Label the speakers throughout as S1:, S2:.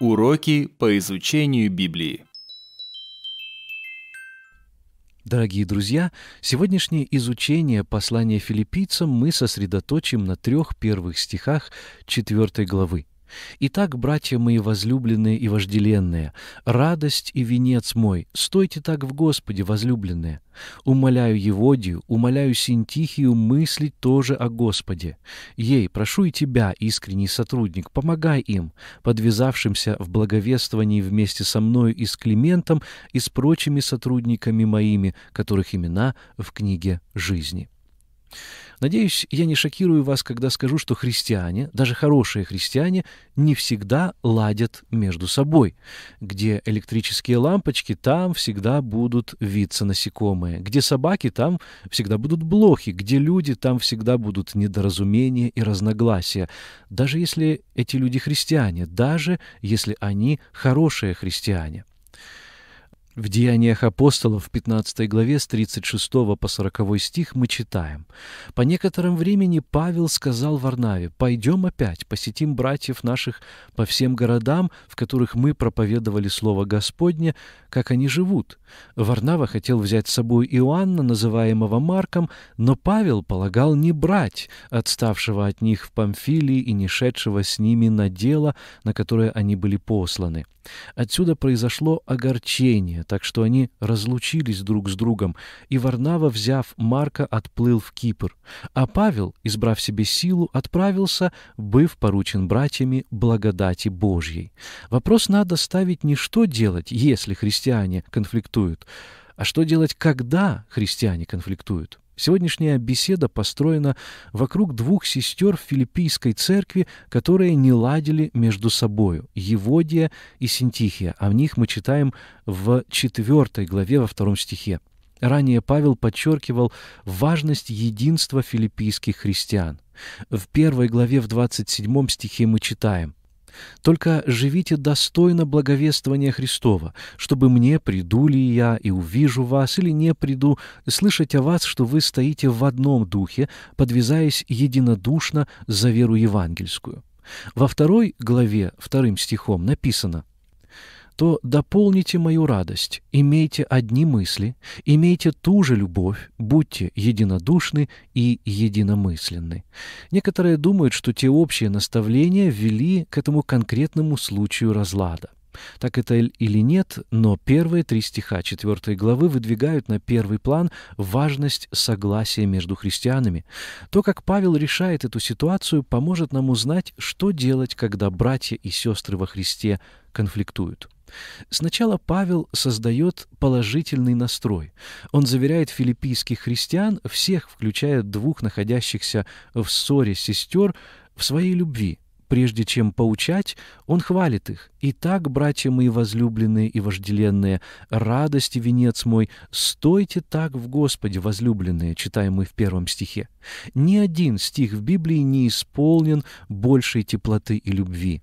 S1: Уроки по изучению Библии. Дорогие друзья, сегодняшнее изучение послания филиппийцам мы сосредоточим на трех первых стихах четвертой главы. Итак, братья мои возлюбленные и вожделенные, радость и венец мой, стойте так в Господе, возлюбленные. Умоляю Еводию, умоляю Синтихию мыслить тоже о Господе. Ей прошу и тебя, искренний сотрудник, помогай им, подвязавшимся в благовествовании вместе со мною и с Климентом и с прочими сотрудниками моими, которых имена в книге жизни. Надеюсь, я не шокирую вас, когда скажу, что христиане, даже хорошие христиане, не всегда ладят между собой. Где электрические лампочки, там всегда будут виться насекомые. Где собаки, там всегда будут блохи. Где люди, там всегда будут недоразумения и разногласия. Даже если эти люди христиане, даже если они хорошие христиане. В «Деяниях апостолов» в 15 главе с 36 по 40 стих мы читаем. «По некотором времени Павел сказал Варнаве, «Пойдем опять, посетим братьев наших по всем городам, в которых мы проповедовали Слово Господне, как они живут». Варнава хотел взять с собой Иоанна, называемого Марком, но Павел полагал не брать отставшего от них в Памфилии и не шедшего с ними на дело, на которое они были посланы. Отсюда произошло огорчение, так что они разлучились друг с другом, и Варнава, взяв Марка, отплыл в Кипр, а Павел, избрав себе силу, отправился, быв поручен братьями благодати Божьей. Вопрос надо ставить не что делать, если христиане конфликтуют, а что делать, когда христиане конфликтуют. Сегодняшняя беседа построена вокруг двух сестер в филиппийской церкви, которые не ладили между собою, Еводия и Синтихия. О а них мы читаем в 4 главе во втором стихе. Ранее Павел подчеркивал важность единства филиппийских христиан. В первой главе в 27 стихе мы читаем только живите достойно благовествования Христова, чтобы мне приду ли я и увижу вас, или не приду, слышать о вас, что вы стоите в одном духе, подвязаясь единодушно за веру евангельскую». Во второй главе, вторым стихом написано то дополните мою радость, имейте одни мысли, имейте ту же любовь, будьте единодушны и единомысленны. Некоторые думают, что те общие наставления вели к этому конкретному случаю разлада. Так это или нет, но первые три стиха 4 главы выдвигают на первый план важность согласия между христианами. То, как Павел решает эту ситуацию, поможет нам узнать, что делать, когда братья и сестры во Христе конфликтуют. Сначала Павел создает положительный настрой. Он заверяет филиппийских христиан, всех, включая двух находящихся в ссоре сестер, в своей любви – Прежде чем поучать, он хвалит их. «Итак, братья мои возлюбленные и вожделенные, радости венец мой, стойте так в Господе, возлюбленные», читаем мы в первом стихе. Ни один стих в Библии не исполнен большей теплоты и любви.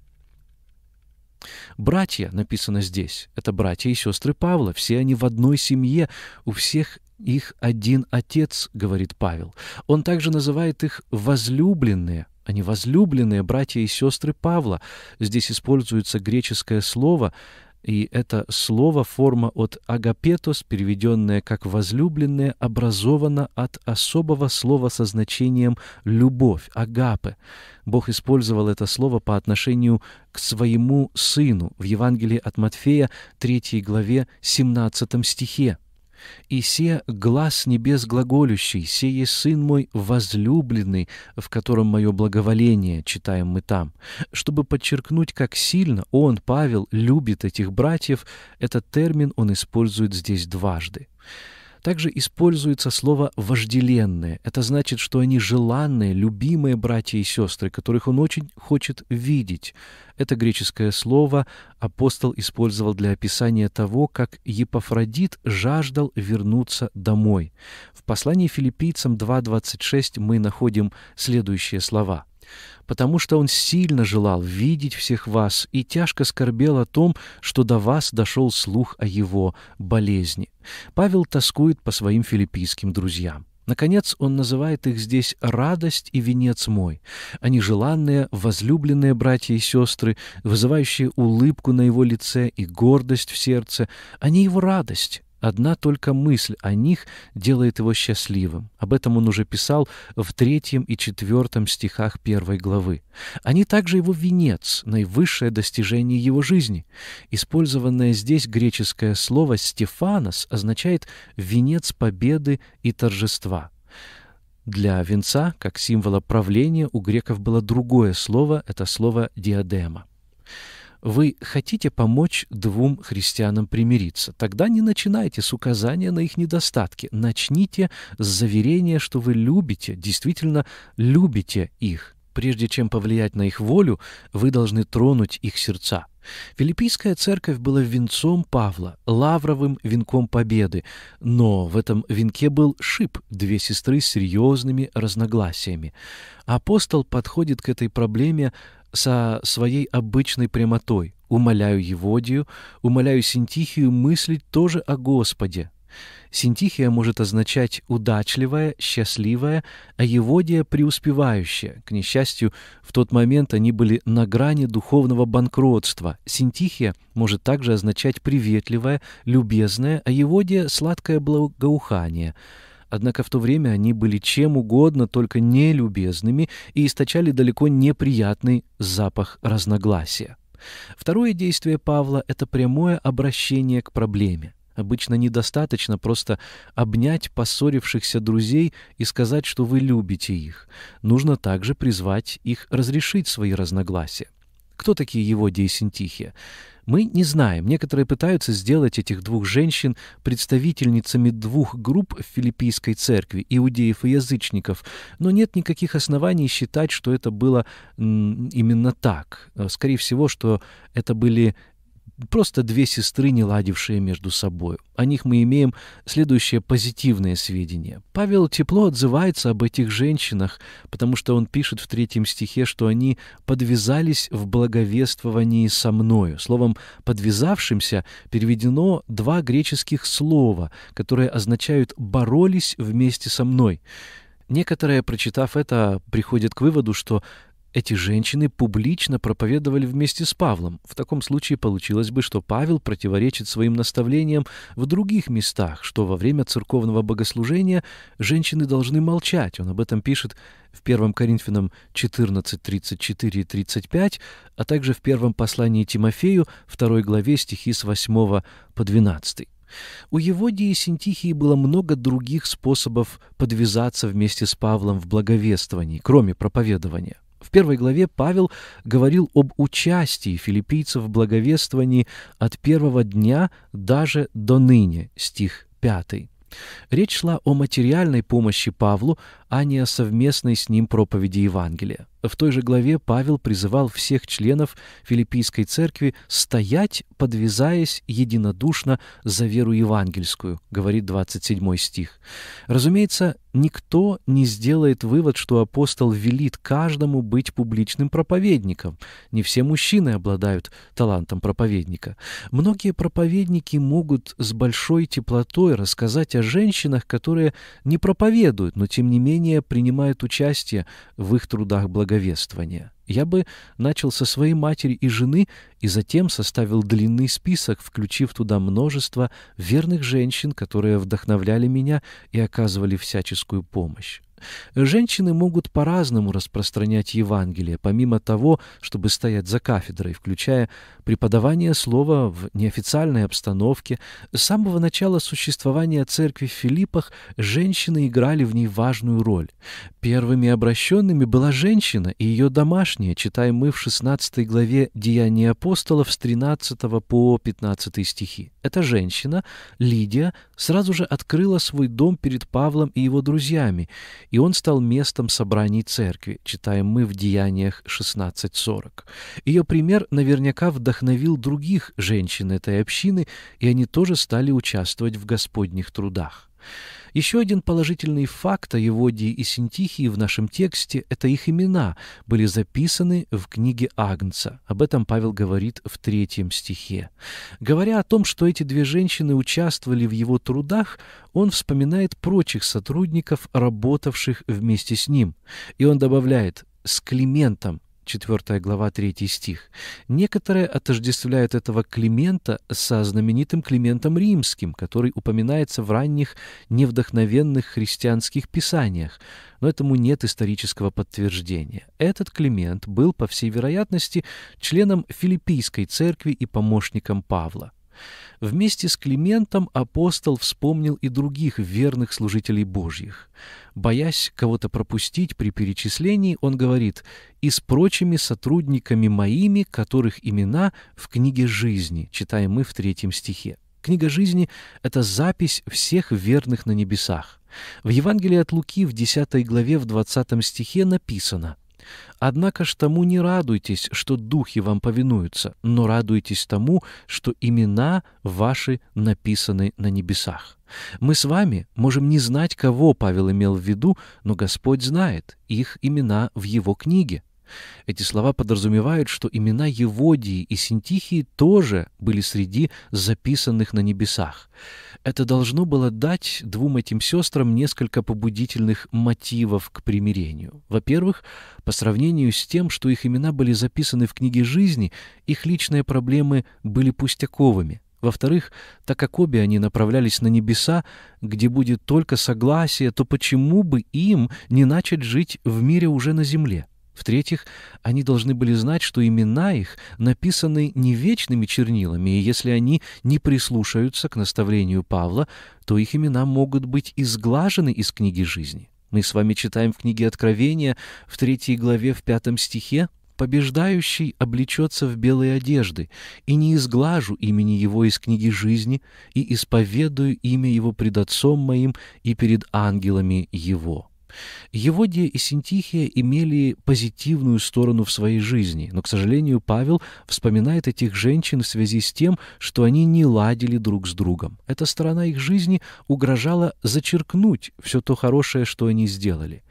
S1: Братья, написано здесь, это братья и сестры Павла, все они в одной семье, у всех их один отец, говорит Павел. Он также называет их возлюбленные, они возлюбленные братья и сестры Павла. Здесь используется греческое слово, и это слово, форма от «агапетос», переведенная как «возлюбленное», образована от особого слова со значением «любовь», агапы. Бог использовал это слово по отношению к своему сыну в Евангелии от Матфея, 3 главе, 17 стихе. И се глаз небес глаголющий, сее Сын мой возлюбленный, в котором мое благоволение, читаем мы там. Чтобы подчеркнуть, как сильно он, Павел, любит этих братьев, этот термин он использует здесь дважды. Также используется слово «вожделенные». Это значит, что они желанные, любимые братья и сестры, которых он очень хочет видеть. Это греческое слово апостол использовал для описания того, как Епафродит жаждал вернуться домой. В послании филиппийцам 2.26 мы находим следующие слова – потому что он сильно желал видеть всех вас и тяжко скорбел о том, что до вас дошел слух о его болезни. Павел тоскует по своим филиппийским друзьям. Наконец, он называет их здесь «радость и венец мой». Они желанные, возлюбленные братья и сестры, вызывающие улыбку на его лице и гордость в сердце. Они его радость. Одна только мысль о них делает его счастливым. Об этом он уже писал в третьем и четвертом стихах первой главы. Они также его венец, наивысшее достижение его жизни. Использованное здесь греческое слово «стефанос» означает «венец победы и торжества». Для венца, как символа правления, у греков было другое слово, это слово «диадема» вы хотите помочь двум христианам примириться, тогда не начинайте с указания на их недостатки. Начните с заверения, что вы любите, действительно любите их. Прежде чем повлиять на их волю, вы должны тронуть их сердца. Филиппийская церковь была венцом Павла, лавровым венком победы, но в этом венке был шип, две сестры с серьезными разногласиями. Апостол подходит к этой проблеме со своей обычной прямотой. Умоляю Еводию, умоляю Синтихию мыслить тоже о Господе. Синтихия может означать «удачливая», «счастливая», а Еводия — «преуспевающая». К несчастью, в тот момент они были на грани духовного банкротства. Синтихия может также означать «приветливая», «любезная», а Еводия — «сладкое благоухание». Однако в то время они были чем угодно, только нелюбезными и источали далеко неприятный запах разногласия. Второе действие Павла — это прямое обращение к проблеме. Обычно недостаточно просто обнять поссорившихся друзей и сказать, что вы любите их. Нужно также призвать их разрешить свои разногласия. Кто такие его деесентихи? Мы не знаем. Некоторые пытаются сделать этих двух женщин представительницами двух групп в филиппийской церкви, иудеев и язычников, но нет никаких оснований считать, что это было именно так. Э, скорее всего, что это были просто две сестры, не ладившие между собой. О них мы имеем следующее позитивное сведение. Павел тепло отзывается об этих женщинах, потому что он пишет в третьем стихе, что они подвязались в благовествовании со мною. Словом «подвязавшимся» переведено два греческих слова, которые означают «боролись вместе со мной». Некоторые, прочитав это, приходят к выводу, что эти женщины публично проповедовали вместе с Павлом. В таком случае получилось бы, что Павел противоречит своим наставлениям в других местах, что во время церковного богослужения женщины должны молчать. Он об этом пишет в 1 Коринфянам 14, 34 и 35, а также в первом послании Тимофею, 2 главе стихи с 8 по 12. У Еводии и Синтихии было много других способов подвязаться вместе с Павлом в благовествовании, кроме проповедования. В первой главе Павел говорил об участии филиппийцев в благовествовании от первого дня даже до ныне, стих 5. Речь шла о материальной помощи Павлу, а не о совместной с ним проповеди Евангелия. В той же главе Павел призывал всех членов Филиппийской церкви стоять, подвязаясь единодушно за веру евангельскую, говорит 27 стих. Разумеется, никто не сделает вывод, что апостол велит каждому быть публичным проповедником. Не все мужчины обладают талантом проповедника. Многие проповедники могут с большой теплотой рассказать о женщинах, которые не проповедуют, но тем не менее менее принимают участие в их трудах благовествования. Я бы начал со своей матери и жены и затем составил длинный список, включив туда множество верных женщин, которые вдохновляли меня и оказывали всяческую помощь. Женщины могут по-разному распространять Евангелие, помимо того, чтобы стоять за кафедрой, включая преподавание слова в неофициальной обстановке. С самого начала существования церкви в Филиппах женщины играли в ней важную роль. Первыми обращенными была женщина и ее домашняя, читаем мы в 16 главе «Деяния апостолов» с 13 по 15 стихи. Эта женщина, Лидия, сразу же открыла свой дом перед Павлом и его друзьями, и он стал местом собраний церкви, читаем мы в Деяниях 16.40. Ее пример наверняка вдохновил других женщин этой общины, и они тоже стали участвовать в Господних трудах. Еще один положительный факт о Еводии и Синтихии в нашем тексте — это их имена были записаны в книге Агнца. Об этом Павел говорит в третьем стихе. Говоря о том, что эти две женщины участвовали в его трудах, он вспоминает прочих сотрудников, работавших вместе с ним. И он добавляет «с Климентом, 4 глава, 3 стих. Некоторые отождествляют этого Климента со знаменитым Климентом Римским, который упоминается в ранних невдохновенных христианских писаниях, но этому нет исторического подтверждения. Этот Климент был, по всей вероятности, членом Филиппийской церкви и помощником Павла. Вместе с Климентом апостол вспомнил и других верных служителей Божьих. Боясь кого-то пропустить при перечислении, он говорит «и с прочими сотрудниками моими, которых имена в книге жизни», читаем мы в третьем стихе. Книга жизни — это запись всех верных на небесах. В Евангелии от Луки в 10 главе в 20 стихе написано — Однако ж тому не радуйтесь, что духи вам повинуются, но радуйтесь тому, что имена ваши написаны на небесах. Мы с вами можем не знать, кого Павел имел в виду, но Господь знает их имена в его книге. Эти слова подразумевают, что имена Еводии и Синтихии тоже были среди записанных на небесах. Это должно было дать двум этим сестрам несколько побудительных мотивов к примирению. Во-первых, по сравнению с тем, что их имена были записаны в книге жизни, их личные проблемы были пустяковыми. Во-вторых, так как обе они направлялись на небеса, где будет только согласие, то почему бы им не начать жить в мире уже на земле? В-третьих, они должны были знать, что имена их написаны не вечными чернилами, и если они не прислушаются к наставлению Павла, то их имена могут быть изглажены из книги жизни. Мы с вами читаем в книге Откровения в третьей главе в пятом стихе побеждающий облечется в белые одежды, и не изглажу имени его из книги жизни, и исповедую имя его пред отцом моим и перед ангелами его». Еводия и Синтихия имели позитивную сторону в своей жизни, но, к сожалению, Павел вспоминает этих женщин в связи с тем, что они не ладили друг с другом. Эта сторона их жизни угрожала зачеркнуть все то хорошее, что они сделали.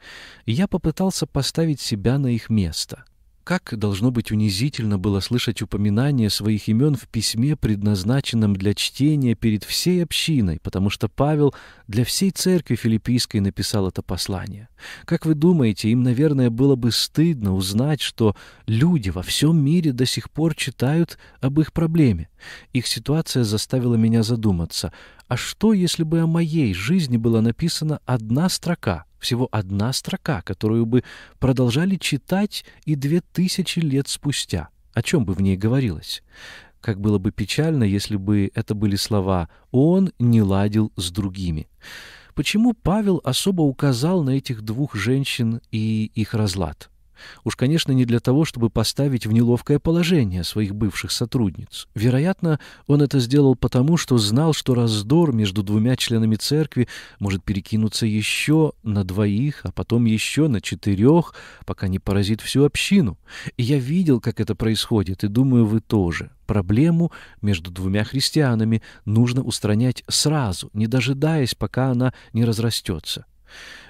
S1: я попытался поставить себя на их место. Как должно быть унизительно было слышать упоминание своих имен в письме, предназначенном для чтения перед всей общиной, потому что Павел для всей церкви филиппийской написал это послание. Как вы думаете, им, наверное, было бы стыдно узнать, что люди во всем мире до сих пор читают об их проблеме? Их ситуация заставила меня задуматься — а что, если бы о моей жизни была написана одна строка, всего одна строка, которую бы продолжали читать и две тысячи лет спустя? О чем бы в ней говорилось? Как было бы печально, если бы это были слова «он не ладил с другими». Почему Павел особо указал на этих двух женщин и их разлад? Уж, конечно, не для того, чтобы поставить в неловкое положение своих бывших сотрудниц. Вероятно, он это сделал потому, что знал, что раздор между двумя членами церкви может перекинуться еще на двоих, а потом еще на четырех, пока не поразит всю общину. И я видел, как это происходит, и думаю, вы тоже. Проблему между двумя христианами нужно устранять сразу, не дожидаясь, пока она не разрастется.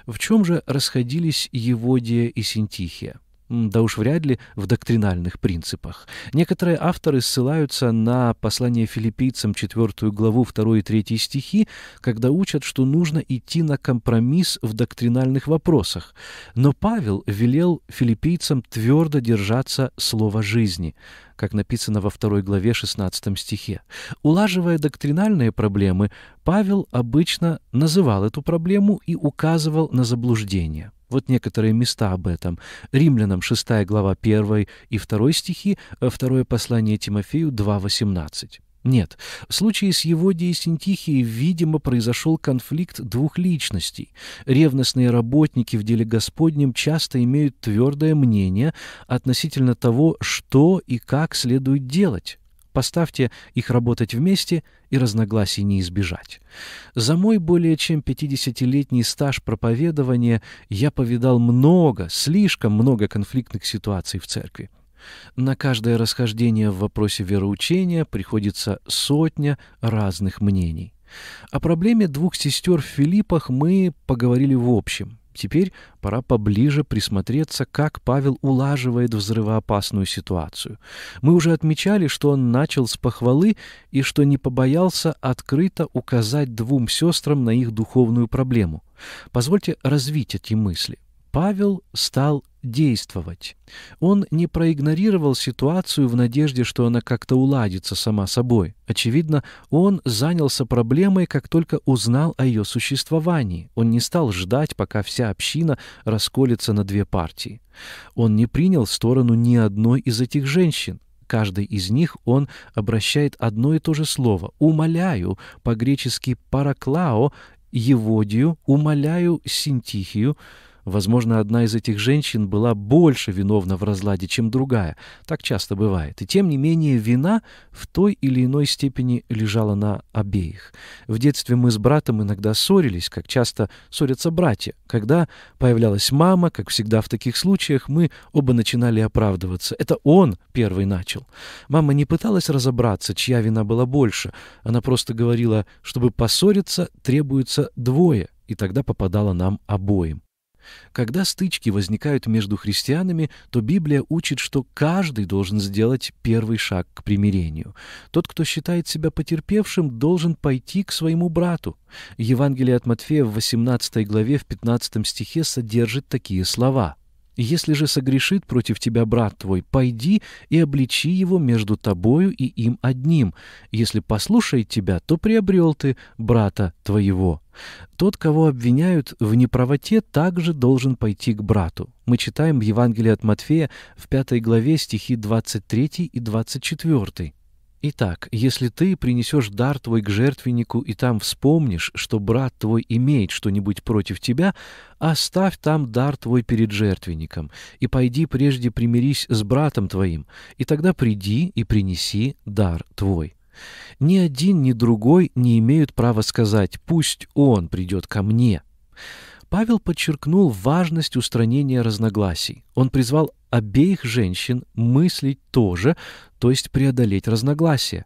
S1: В чем же расходились Еводия и Синтихия? да уж вряд ли в доктринальных принципах. Некоторые авторы ссылаются на послание филиппийцам 4 главу 2 и 3 стихи, когда учат, что нужно идти на компромисс в доктринальных вопросах. Но Павел велел филиппийцам твердо держаться слова жизни, как написано во 2 главе 16 стихе. Улаживая доктринальные проблемы, Павел обычно называл эту проблему и указывал на заблуждение. Вот некоторые места об этом. Римлянам 6 глава 1 и 2 стихи, э, второе послание Тимофею 2.18. Нет, в случае с Еводией Синтихией, видимо, произошел конфликт двух личностей. Ревностные работники в деле Господнем часто имеют твердое мнение относительно того, что и как следует делать. Поставьте их работать вместе, и разногласий не избежать. За мой более чем 50-летний стаж проповедования я повидал много, слишком много конфликтных ситуаций в церкви. На каждое расхождение в вопросе вероучения приходится сотня разных мнений. О проблеме двух сестер в Филиппах мы поговорили в общем. Теперь пора поближе присмотреться, как Павел улаживает взрывоопасную ситуацию. Мы уже отмечали, что он начал с похвалы и что не побоялся открыто указать двум сестрам на их духовную проблему. Позвольте развить эти мысли. Павел стал действовать. Он не проигнорировал ситуацию в надежде, что она как-то уладится сама собой. Очевидно, он занялся проблемой, как только узнал о ее существовании. Он не стал ждать, пока вся община расколется на две партии. Он не принял сторону ни одной из этих женщин. Каждой из них он обращает одно и то же слово «умоляю» по-гречески «параклао», «еводию», «умоляю» «синтихию», Возможно, одна из этих женщин была больше виновна в разладе, чем другая. Так часто бывает. И тем не менее, вина в той или иной степени лежала на обеих. В детстве мы с братом иногда ссорились, как часто ссорятся братья. Когда появлялась мама, как всегда в таких случаях, мы оба начинали оправдываться. Это он первый начал. Мама не пыталась разобраться, чья вина была больше. Она просто говорила, чтобы поссориться, требуется двое, и тогда попадала нам обоим. Когда стычки возникают между христианами, то Библия учит, что каждый должен сделать первый шаг к примирению. Тот, кто считает себя потерпевшим, должен пойти к своему брату. Евангелие от Матфея в 18 главе в 15 стихе содержит такие слова — если же согрешит против тебя брат твой, пойди и обличи его между тобою и им одним. Если послушает тебя, то приобрел ты брата твоего». Тот, кого обвиняют в неправоте, также должен пойти к брату. Мы читаем в Евангелии от Матфея в 5 главе стихи 23 и 24. Итак, если ты принесешь дар твой к жертвеннику и там вспомнишь, что брат твой имеет что-нибудь против тебя, оставь там дар твой перед жертвенником, и пойди прежде примирись с братом твоим, и тогда приди и принеси дар твой. Ни один, ни другой не имеют права сказать «пусть он придет ко мне». Павел подчеркнул важность устранения разногласий. Он призвал обеих женщин мыслить тоже, то есть преодолеть разногласия.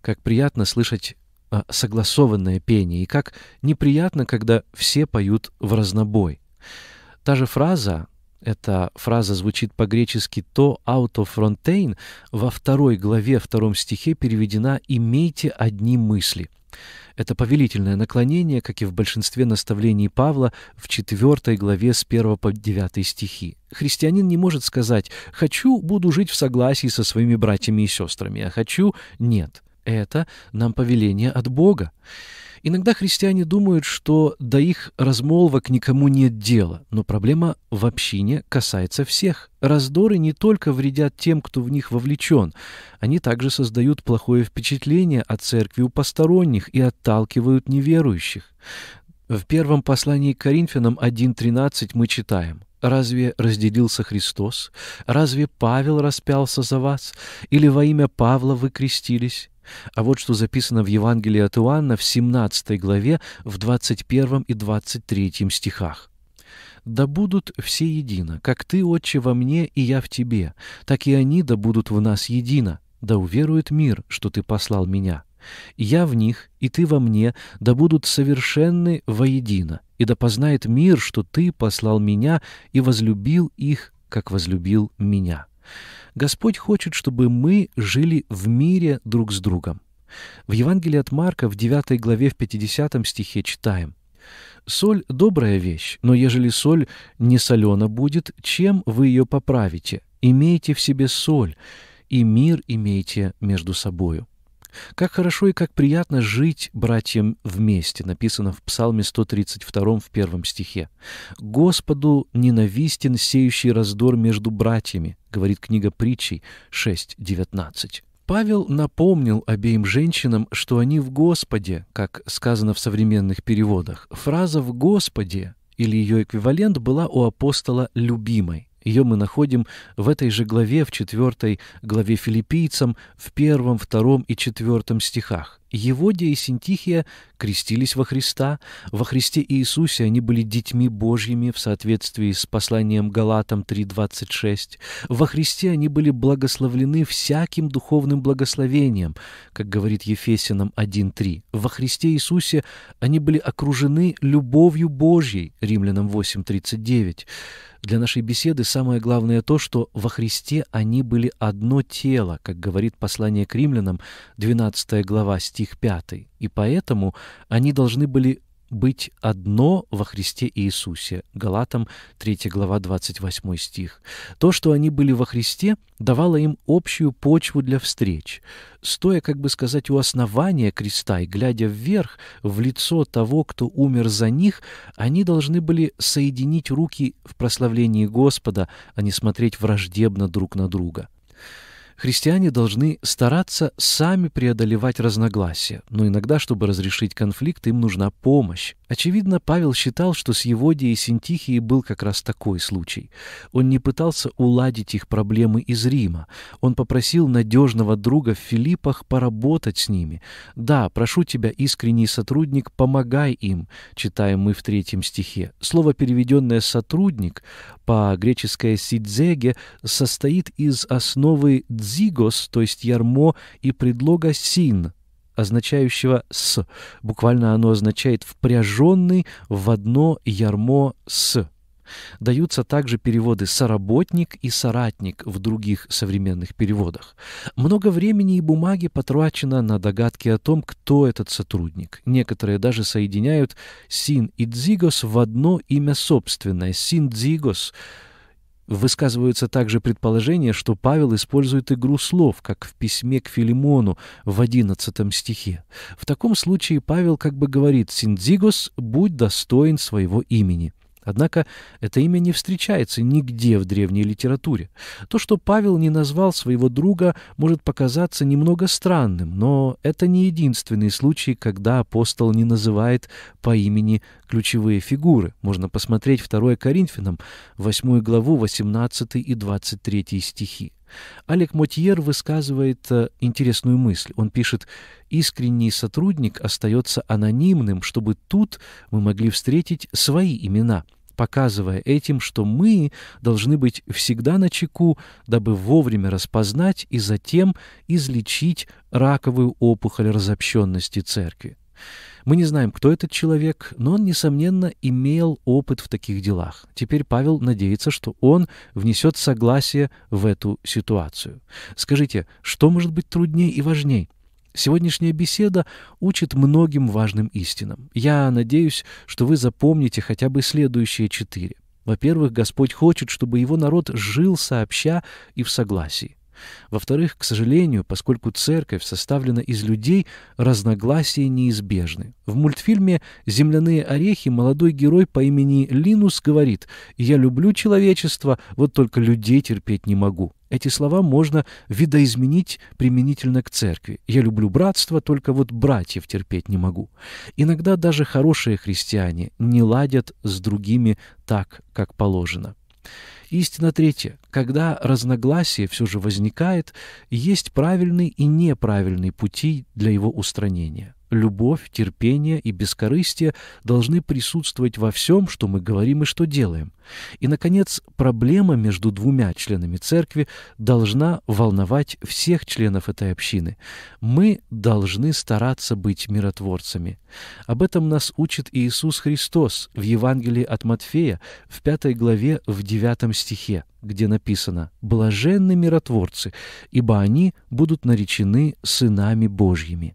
S1: Как приятно слышать а, согласованное пение, и как неприятно, когда все поют в разнобой. Та же фраза эта фраза звучит по-гречески «то auto frontein» во второй главе, втором стихе переведена «имейте одни мысли». Это повелительное наклонение, как и в большинстве наставлений Павла в 4 главе с 1 по 9 стихи. Христианин не может сказать «хочу, буду жить в согласии со своими братьями и сестрами», а «хочу» — нет это нам повеление от Бога. Иногда христиане думают, что до их размолвок никому нет дела, но проблема в общине касается всех. Раздоры не только вредят тем, кто в них вовлечен, они также создают плохое впечатление о церкви у посторонних и отталкивают неверующих. В первом послании к Коринфянам 1.13 мы читаем Разве разделился Христос? Разве Павел распялся за вас? Или во имя Павла вы крестились? А вот что записано в Евангелии от Иоанна в 17 главе, в 21 и 23 стихах. «Да будут все едино, как Ты, Отче, во мне, и я в Тебе, так и они да будут в нас едино, да уверует мир, что Ты послал меня. Я в них, и Ты во мне, да будут совершенны воедино, и да познает мир, что Ты послал меня и возлюбил их, как возлюбил меня». Господь хочет, чтобы мы жили в мире друг с другом. В Евангелии от Марка в 9 главе в 50 стихе читаем «Соль — добрая вещь, но ежели соль не солена будет, чем вы ее поправите? Имейте в себе соль, и мир имейте между собою». Как хорошо и как приятно жить братьям вместе, написано в Псалме 132 в первом стихе. Господу ненавистен сеющий раздор между братьями, говорит книга притчей 6.19. Павел напомнил обеим женщинам, что они в Господе, как сказано в современных переводах. Фраза «в Господе» или ее эквивалент была у апостола «любимой». Ее мы находим в этой же главе, в четвертой главе филиппийцам, в первом, втором и четвертом стихах. Еводия и Синтихия крестились во Христа, во Христе Иисусе они были детьми Божьими в соответствии с посланием Галатам 3.26. Во Христе они были благословлены всяким духовным благословением, как говорит Ефесянам 1.3. Во Христе Иисусе они были окружены любовью Божьей, Римлянам 8.39. Для нашей беседы самое главное то, что во Христе они были одно тело, как говорит послание к римлянам, 12 глава, стих 5, и поэтому они должны были быть одно во Христе Иисусе. Галатам 3 глава 28 стих. То, что они были во Христе, давало им общую почву для встреч. Стоя, как бы сказать, у основания креста и глядя вверх, в лицо того, кто умер за них, они должны были соединить руки в прославлении Господа, а не смотреть враждебно друг на друга. Христиане должны стараться сами преодолевать разногласия, но иногда, чтобы разрешить конфликт, им нужна помощь. Очевидно, Павел считал, что с Еводией и Синтихией был как раз такой случай. Он не пытался уладить их проблемы из Рима. Он попросил надежного друга в Филиппах поработать с ними. «Да, прошу тебя, искренний сотрудник, помогай им», читаем мы в третьем стихе. Слово, переведенное «сотрудник» по греческой «сидзеге», состоит из основы «дз» «зигос», то есть «ярмо», и предлога «син», означающего «с». Буквально оно означает «впряженный в одно ярмо с». Даются также переводы «соработник» и «соратник» в других современных переводах. Много времени и бумаги потрачено на догадки о том, кто этот сотрудник. Некоторые даже соединяют «син» и «дзигос» в одно имя собственное — «син дзигос», Высказываются также предположения, что Павел использует игру слов, как в письме к Филимону в одиннадцатом стихе. В таком случае Павел как бы говорит «Синдзигос, будь достоин своего имени». Однако это имя не встречается нигде в древней литературе. То, что Павел не назвал своего друга, может показаться немного странным, но это не единственный случай, когда апостол не называет по имени ключевые фигуры. Можно посмотреть 2 Коринфянам, 8 главу, 18 и 23 стихи. Алек Мотьер высказывает э, интересную мысль. Он пишет, «Искренний сотрудник остается анонимным, чтобы тут мы могли встретить свои имена» показывая этим, что мы должны быть всегда на чеку, дабы вовремя распознать и затем излечить раковую опухоль разобщенности церкви. Мы не знаем, кто этот человек, но он, несомненно, имел опыт в таких делах. Теперь Павел надеется, что он внесет согласие в эту ситуацию. Скажите, что может быть труднее и важнее? Сегодняшняя беседа учит многим важным истинам. Я надеюсь, что вы запомните хотя бы следующие четыре. Во-первых, Господь хочет, чтобы его народ жил сообща и в согласии. Во-вторых, к сожалению, поскольку церковь составлена из людей, разногласия неизбежны. В мультфильме «Земляные орехи» молодой герой по имени Линус говорит «Я люблю человечество, вот только людей терпеть не могу». Эти слова можно видоизменить применительно к церкви. Я люблю братство, только вот братьев терпеть не могу. Иногда даже хорошие христиане не ладят с другими так, как положено. Истина третья. Когда разногласие все же возникает, есть правильный и неправильный пути для его устранения любовь, терпение и бескорыстие должны присутствовать во всем, что мы говорим и что делаем. И, наконец, проблема между двумя членами церкви должна волновать всех членов этой общины. Мы должны стараться быть миротворцами. Об этом нас учит Иисус Христос в Евангелии от Матфея в 5 главе в 9 стихе, где написано «Блаженны миротворцы, ибо они будут наречены сынами Божьими».